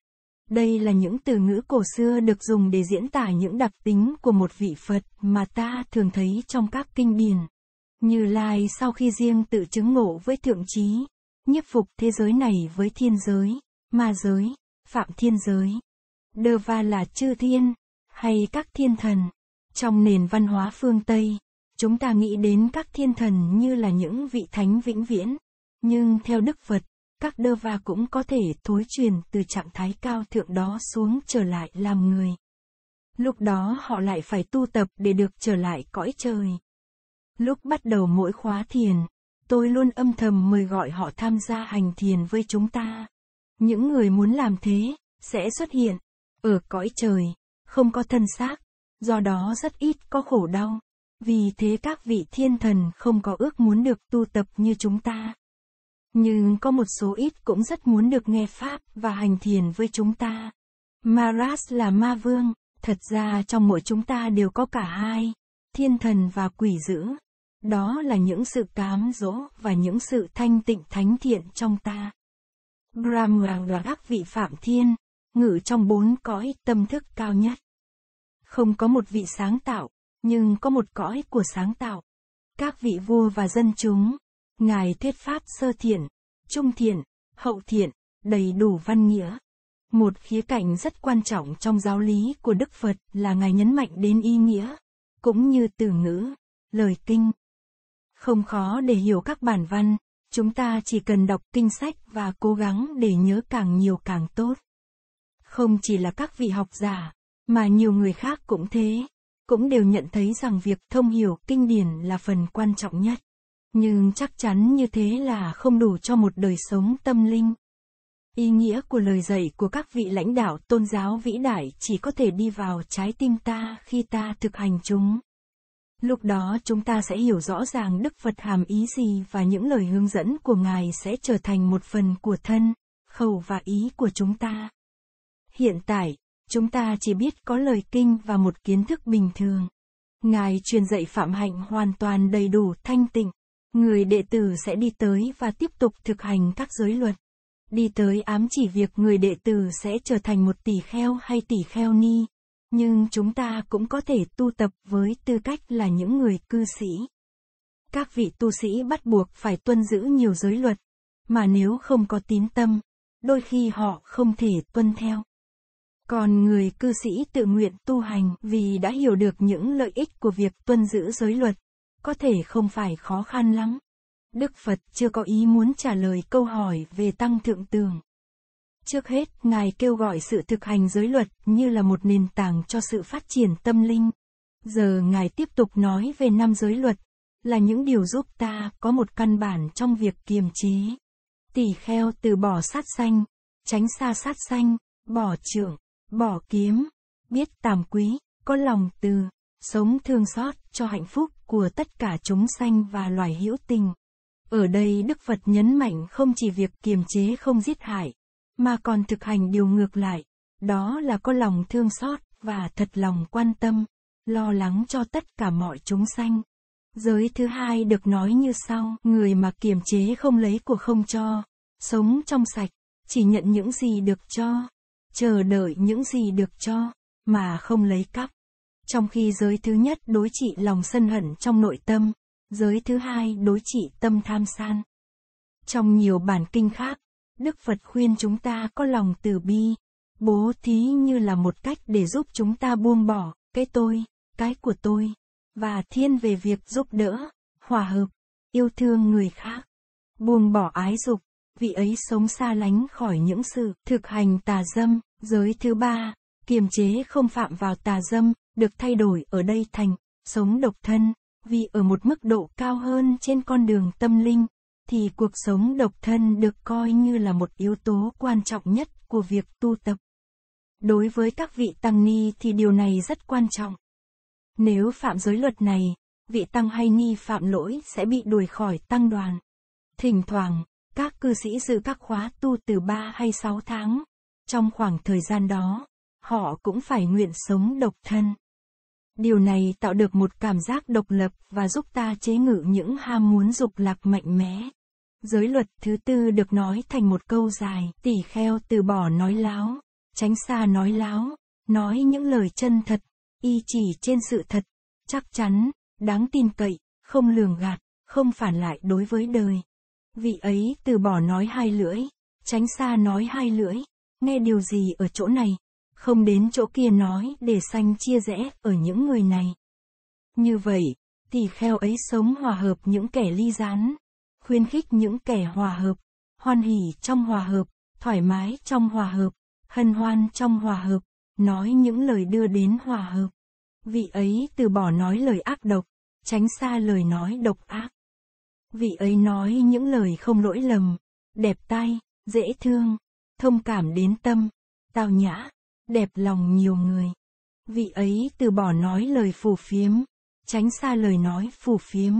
Đây là những từ ngữ cổ xưa được dùng để diễn tả những đặc tính của một vị Phật mà ta thường thấy trong các kinh điển. Như Lai sau khi riêng tự chứng ngộ với thượng trí, nhiếp phục thế giới này với thiên giới, ma giới, phạm thiên giới. Đơ va là chư thiên, hay các thiên thần. Trong nền văn hóa phương Tây, chúng ta nghĩ đến các thiên thần như là những vị thánh vĩnh viễn. Nhưng theo Đức Phật, các đơ va cũng có thể thối truyền từ trạng thái cao thượng đó xuống trở lại làm người. Lúc đó họ lại phải tu tập để được trở lại cõi trời. Lúc bắt đầu mỗi khóa thiền, tôi luôn âm thầm mời gọi họ tham gia hành thiền với chúng ta. Những người muốn làm thế, sẽ xuất hiện, ở cõi trời, không có thân xác, do đó rất ít có khổ đau. Vì thế các vị thiên thần không có ước muốn được tu tập như chúng ta. Nhưng có một số ít cũng rất muốn được nghe Pháp và hành thiền với chúng ta. Maras là ma vương, thật ra trong mỗi chúng ta đều có cả hai, thiên thần và quỷ dữ. Đó là những sự cám dỗ và những sự thanh tịnh thánh thiện trong ta. Brahma là các vị phạm thiên, ngự trong bốn cõi tâm thức cao nhất. Không có một vị sáng tạo, nhưng có một cõi của sáng tạo. Các vị vua và dân chúng, Ngài thuyết pháp sơ thiện, trung thiện, hậu thiện, đầy đủ văn nghĩa. Một khía cạnh rất quan trọng trong giáo lý của Đức Phật là Ngài nhấn mạnh đến ý nghĩa, cũng như từ ngữ, lời kinh, không khó để hiểu các bản văn, chúng ta chỉ cần đọc kinh sách và cố gắng để nhớ càng nhiều càng tốt. Không chỉ là các vị học giả, mà nhiều người khác cũng thế, cũng đều nhận thấy rằng việc thông hiểu kinh điển là phần quan trọng nhất. Nhưng chắc chắn như thế là không đủ cho một đời sống tâm linh. Ý nghĩa của lời dạy của các vị lãnh đạo tôn giáo vĩ đại chỉ có thể đi vào trái tim ta khi ta thực hành chúng. Lúc đó chúng ta sẽ hiểu rõ ràng Đức Phật hàm ý gì và những lời hướng dẫn của Ngài sẽ trở thành một phần của thân, khẩu và ý của chúng ta. Hiện tại, chúng ta chỉ biết có lời kinh và một kiến thức bình thường. Ngài truyền dạy phạm hạnh hoàn toàn đầy đủ thanh tịnh. Người đệ tử sẽ đi tới và tiếp tục thực hành các giới luật. Đi tới ám chỉ việc người đệ tử sẽ trở thành một tỷ kheo hay tỷ kheo ni nhưng chúng ta cũng có thể tu tập với tư cách là những người cư sĩ. Các vị tu sĩ bắt buộc phải tuân giữ nhiều giới luật, mà nếu không có tín tâm, đôi khi họ không thể tuân theo. Còn người cư sĩ tự nguyện tu hành vì đã hiểu được những lợi ích của việc tuân giữ giới luật, có thể không phải khó khăn lắm. Đức Phật chưa có ý muốn trả lời câu hỏi về tăng thượng tường. Trước hết, Ngài kêu gọi sự thực hành giới luật như là một nền tảng cho sự phát triển tâm linh. Giờ Ngài tiếp tục nói về năm giới luật, là những điều giúp ta có một căn bản trong việc kiềm chế. Tỳ kheo từ bỏ sát sanh, tránh xa sát sanh, bỏ trượng, bỏ kiếm, biết tàm quý, có lòng từ, sống thương xót cho hạnh phúc của tất cả chúng sanh và loài hữu tình. Ở đây Đức Phật nhấn mạnh không chỉ việc kiềm chế không giết hại, mà còn thực hành điều ngược lại, đó là có lòng thương xót và thật lòng quan tâm, lo lắng cho tất cả mọi chúng sanh. Giới thứ hai được nói như sau, người mà kiềm chế không lấy của không cho, sống trong sạch, chỉ nhận những gì được cho, chờ đợi những gì được cho, mà không lấy cắp. Trong khi giới thứ nhất đối trị lòng sân hận trong nội tâm, giới thứ hai đối trị tâm tham san. Trong nhiều bản kinh khác, Đức Phật khuyên chúng ta có lòng từ bi, bố thí như là một cách để giúp chúng ta buông bỏ cái tôi, cái của tôi và thiên về việc giúp đỡ, hòa hợp, yêu thương người khác, buông bỏ ái dục, vị ấy sống xa lánh khỏi những sự thực hành tà dâm, giới thứ ba, kiềm chế không phạm vào tà dâm, được thay đổi ở đây thành sống độc thân, vì ở một mức độ cao hơn trên con đường tâm linh thì cuộc sống độc thân được coi như là một yếu tố quan trọng nhất của việc tu tập. Đối với các vị tăng ni thì điều này rất quan trọng. Nếu phạm giới luật này, vị tăng hay ni phạm lỗi sẽ bị đuổi khỏi tăng đoàn. Thỉnh thoảng, các cư sĩ giữ các khóa tu từ 3 hay 6 tháng. Trong khoảng thời gian đó, họ cũng phải nguyện sống độc thân. Điều này tạo được một cảm giác độc lập và giúp ta chế ngự những ham muốn dục lạc mạnh mẽ. Giới luật thứ tư được nói thành một câu dài, tỉ kheo từ bỏ nói láo, tránh xa nói láo, nói những lời chân thật, y chỉ trên sự thật, chắc chắn, đáng tin cậy, không lường gạt, không phản lại đối với đời. Vị ấy từ bỏ nói hai lưỡi, tránh xa nói hai lưỡi, nghe điều gì ở chỗ này, không đến chỗ kia nói để sanh chia rẽ ở những người này. Như vậy, tỳ kheo ấy sống hòa hợp những kẻ ly gián, khuyên khích những kẻ hòa hợp, hoan hỉ trong hòa hợp, thoải mái trong hòa hợp, hân hoan trong hòa hợp, nói những lời đưa đến hòa hợp. Vị ấy từ bỏ nói lời ác độc, tránh xa lời nói độc ác. Vị ấy nói những lời không lỗi lầm, đẹp tai, dễ thương, thông cảm đến tâm, tao nhã, đẹp lòng nhiều người. Vị ấy từ bỏ nói lời phù phiếm, tránh xa lời nói phù phiếm,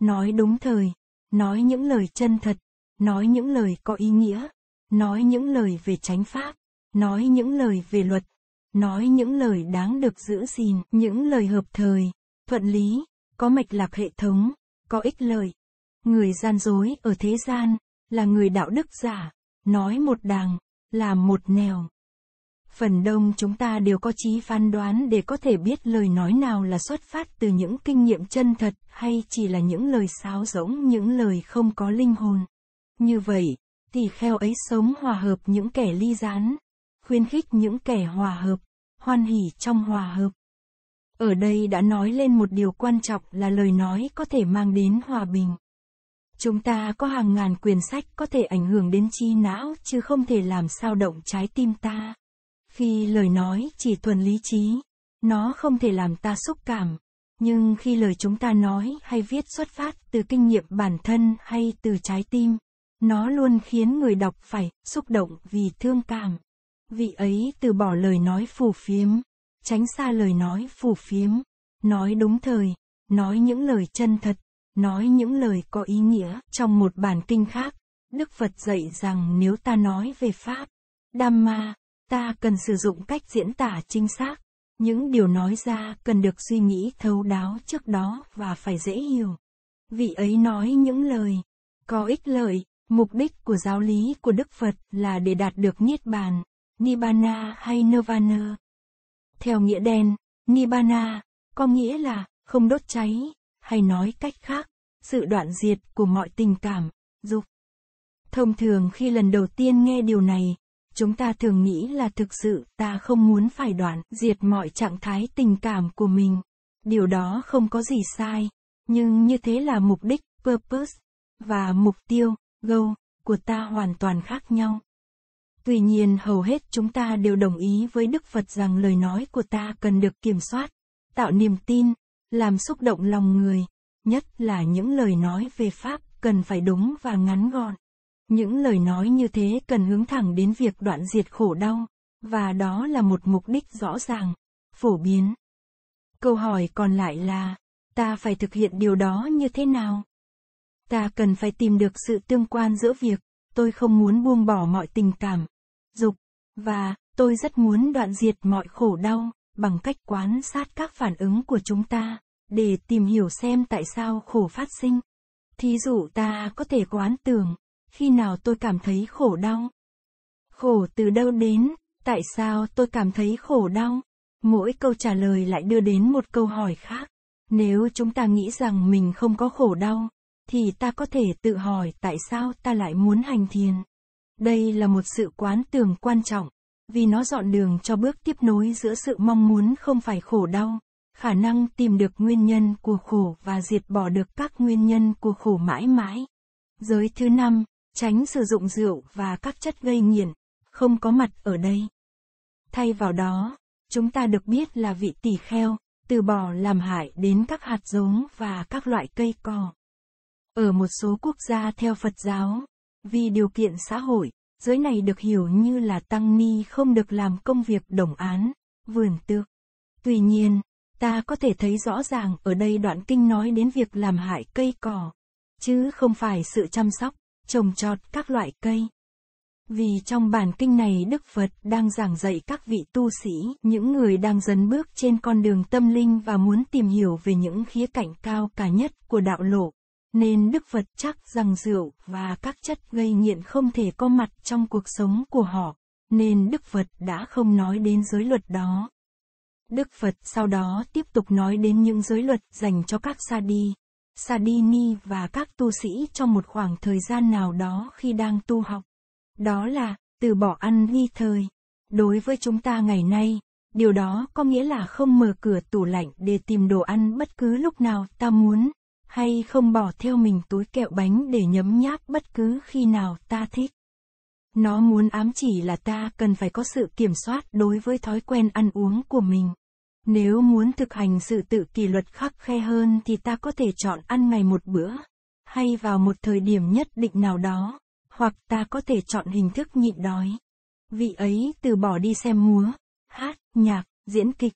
nói đúng thời, nói những lời chân thật, nói những lời có ý nghĩa, nói những lời về chánh pháp, nói những lời về luật, nói những lời đáng được giữ gìn, những lời hợp thời, thuận lý, có mạch lạc hệ thống, có ích lợi. Người gian dối ở thế gian, là người đạo đức giả, nói một đàng, làm một nẻo phần đông chúng ta đều có trí phán đoán để có thể biết lời nói nào là xuất phát từ những kinh nghiệm chân thật hay chỉ là những lời sáo rỗng những lời không có linh hồn như vậy thì kheo ấy sống hòa hợp những kẻ ly gián khuyến khích những kẻ hòa hợp hoan hỉ trong hòa hợp ở đây đã nói lên một điều quan trọng là lời nói có thể mang đến hòa bình chúng ta có hàng ngàn quyển sách có thể ảnh hưởng đến trí não chứ không thể làm sao động trái tim ta khi lời nói chỉ thuần lý trí nó không thể làm ta xúc cảm nhưng khi lời chúng ta nói hay viết xuất phát từ kinh nghiệm bản thân hay từ trái tim nó luôn khiến người đọc phải xúc động vì thương cảm vị ấy từ bỏ lời nói phù phiếm tránh xa lời nói phù phiếm nói đúng thời nói những lời chân thật nói những lời có ý nghĩa trong một bản kinh khác đức phật dạy rằng nếu ta nói về pháp Dhamma, ta cần sử dụng cách diễn tả chính xác những điều nói ra cần được suy nghĩ thấu đáo trước đó và phải dễ hiểu vị ấy nói những lời có ích lợi mục đích của giáo lý của đức phật là để đạt được niết bàn nibbana hay nirvana theo nghĩa đen nibbana có nghĩa là không đốt cháy hay nói cách khác sự đoạn diệt của mọi tình cảm dục thông thường khi lần đầu tiên nghe điều này chúng ta thường nghĩ là thực sự ta không muốn phải đoạn diệt mọi trạng thái tình cảm của mình điều đó không có gì sai nhưng như thế là mục đích purpose và mục tiêu goal của ta hoàn toàn khác nhau tuy nhiên hầu hết chúng ta đều đồng ý với đức phật rằng lời nói của ta cần được kiểm soát tạo niềm tin làm xúc động lòng người nhất là những lời nói về pháp cần phải đúng và ngắn gọn những lời nói như thế cần hướng thẳng đến việc đoạn diệt khổ đau, và đó là một mục đích rõ ràng, phổ biến. Câu hỏi còn lại là, ta phải thực hiện điều đó như thế nào? Ta cần phải tìm được sự tương quan giữa việc, tôi không muốn buông bỏ mọi tình cảm, dục, và, tôi rất muốn đoạn diệt mọi khổ đau, bằng cách quan sát các phản ứng của chúng ta, để tìm hiểu xem tại sao khổ phát sinh. Thí dụ ta có thể quán tưởng, khi nào tôi cảm thấy khổ đau? Khổ từ đâu đến? Tại sao tôi cảm thấy khổ đau? Mỗi câu trả lời lại đưa đến một câu hỏi khác. Nếu chúng ta nghĩ rằng mình không có khổ đau, thì ta có thể tự hỏi tại sao ta lại muốn hành thiền. Đây là một sự quán tưởng quan trọng, vì nó dọn đường cho bước tiếp nối giữa sự mong muốn không phải khổ đau, khả năng tìm được nguyên nhân của khổ và diệt bỏ được các nguyên nhân của khổ mãi mãi. Giới thứ năm, Tránh sử dụng rượu và các chất gây nghiện, không có mặt ở đây. Thay vào đó, chúng ta được biết là vị tỷ kheo, từ bỏ làm hại đến các hạt giống và các loại cây cỏ. Ở một số quốc gia theo Phật giáo, vì điều kiện xã hội, giới này được hiểu như là tăng ni không được làm công việc đồng án, vườn tược. Tuy nhiên, ta có thể thấy rõ ràng ở đây đoạn kinh nói đến việc làm hại cây cỏ, chứ không phải sự chăm sóc trồng trọt các loại cây. Vì trong bản kinh này Đức Phật đang giảng dạy các vị tu sĩ, những người đang dần bước trên con đường tâm linh và muốn tìm hiểu về những khía cạnh cao cả nhất của đạo lộ. Nên Đức Phật chắc rằng rượu và các chất gây nghiện không thể có mặt trong cuộc sống của họ, nên Đức Phật đã không nói đến giới luật đó. Đức Phật sau đó tiếp tục nói đến những giới luật dành cho các sa đi, Sadini và các tu sĩ trong một khoảng thời gian nào đó khi đang tu học. Đó là, từ bỏ ăn ghi thời. Đối với chúng ta ngày nay, điều đó có nghĩa là không mở cửa tủ lạnh để tìm đồ ăn bất cứ lúc nào ta muốn, hay không bỏ theo mình túi kẹo bánh để nhấm nháp bất cứ khi nào ta thích. Nó muốn ám chỉ là ta cần phải có sự kiểm soát đối với thói quen ăn uống của mình. Nếu muốn thực hành sự tự kỷ luật khắc khe hơn thì ta có thể chọn ăn ngày một bữa, hay vào một thời điểm nhất định nào đó, hoặc ta có thể chọn hình thức nhịn đói. Vị ấy từ bỏ đi xem múa, hát, nhạc, diễn kịch.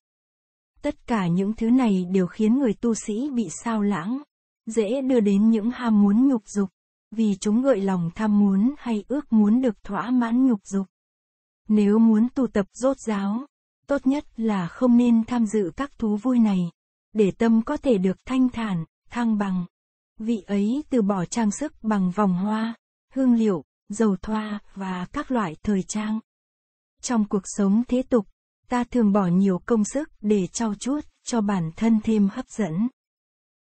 Tất cả những thứ này đều khiến người tu sĩ bị sao lãng, dễ đưa đến những ham muốn nhục dục, vì chúng gợi lòng tham muốn hay ước muốn được thỏa mãn nhục dục. Nếu muốn tu tập rốt ráo, Tốt nhất là không nên tham dự các thú vui này, để tâm có thể được thanh thản, thăng bằng. Vị ấy từ bỏ trang sức bằng vòng hoa, hương liệu, dầu thoa và các loại thời trang. Trong cuộc sống thế tục, ta thường bỏ nhiều công sức để trau chuốt cho bản thân thêm hấp dẫn.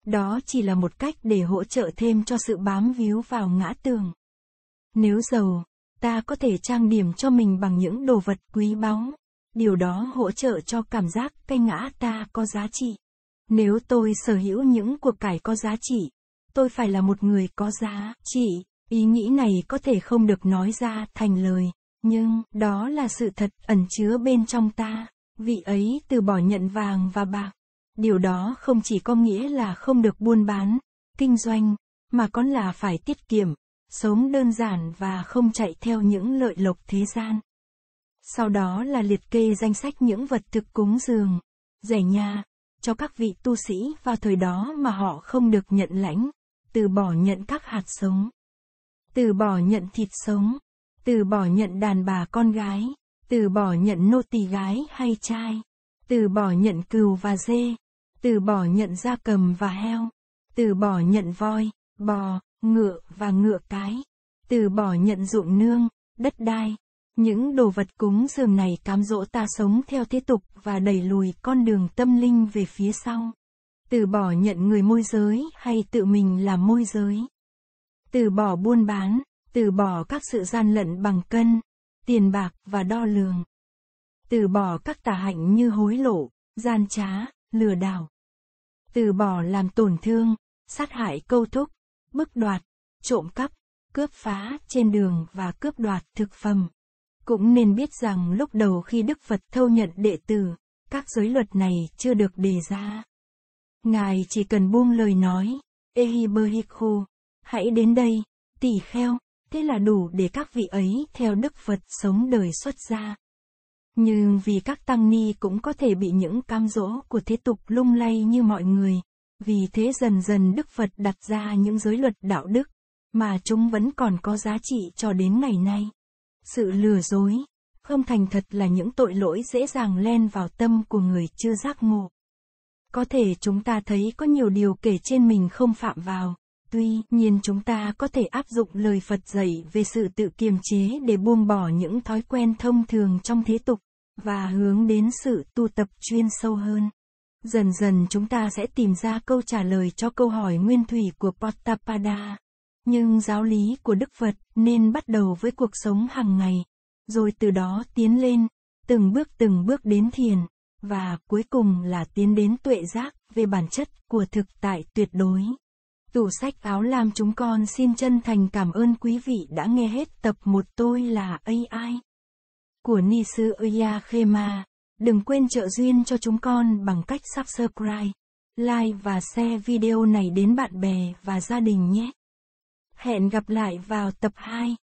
Đó chỉ là một cách để hỗ trợ thêm cho sự bám víu vào ngã tường. Nếu giàu, ta có thể trang điểm cho mình bằng những đồ vật quý báu, điều đó hỗ trợ cho cảm giác cái ngã ta có giá trị nếu tôi sở hữu những cuộc cải có giá trị tôi phải là một người có giá trị ý nghĩ này có thể không được nói ra thành lời nhưng đó là sự thật ẩn chứa bên trong ta vị ấy từ bỏ nhận vàng và bạc điều đó không chỉ có nghĩa là không được buôn bán kinh doanh mà còn là phải tiết kiệm sống đơn giản và không chạy theo những lợi lộc thế gian sau đó là liệt kê danh sách những vật thực cúng dường, rẻ nhà, cho các vị tu sĩ vào thời đó mà họ không được nhận lãnh, từ bỏ nhận các hạt sống, từ bỏ nhận thịt sống, từ bỏ nhận đàn bà con gái, từ bỏ nhận nô tỳ gái hay trai, từ bỏ nhận cừu và dê, từ bỏ nhận da cầm và heo, từ bỏ nhận voi, bò, ngựa và ngựa cái, từ bỏ nhận ruộng nương, đất đai, những đồ vật cúng dường này cám dỗ ta sống theo thế tục và đẩy lùi con đường tâm linh về phía sau. Từ bỏ nhận người môi giới hay tự mình làm môi giới. Từ bỏ buôn bán, từ bỏ các sự gian lận bằng cân, tiền bạc và đo lường. Từ bỏ các tà hạnh như hối lộ, gian trá, lừa đảo. Từ bỏ làm tổn thương, sát hại câu thúc, bức đoạt, trộm cắp, cướp phá trên đường và cướp đoạt thực phẩm. Cũng nên biết rằng lúc đầu khi Đức Phật thâu nhận đệ tử, các giới luật này chưa được đề ra. Ngài chỉ cần buông lời nói, Ehiberhiko, hãy đến đây, tỷ kheo, thế là đủ để các vị ấy theo Đức Phật sống đời xuất gia. Nhưng vì các tăng ni cũng có thể bị những cam dỗ của thế tục lung lay như mọi người, vì thế dần dần Đức Phật đặt ra những giới luật đạo đức, mà chúng vẫn còn có giá trị cho đến ngày nay sự lừa dối, không thành thật là những tội lỗi dễ dàng len vào tâm của người chưa giác ngộ. Có thể chúng ta thấy có nhiều điều kể trên mình không phạm vào, tuy nhiên chúng ta có thể áp dụng lời Phật dạy về sự tự kiềm chế để buông bỏ những thói quen thông thường trong thế tục và hướng đến sự tu tập chuyên sâu hơn. Dần dần chúng ta sẽ tìm ra câu trả lời cho câu hỏi nguyên thủy của Pottapada nhưng giáo lý của đức phật nên bắt đầu với cuộc sống hàng ngày rồi từ đó tiến lên từng bước từng bước đến thiền và cuối cùng là tiến đến tuệ giác về bản chất của thực tại tuyệt đối tủ sách áo lam chúng con xin chân thành cảm ơn quý vị đã nghe hết tập một tôi là ai của ni sư oya khema đừng quên trợ duyên cho chúng con bằng cách subscribe like và share video này đến bạn bè và gia đình nhé Hẹn gặp lại vào tập 2.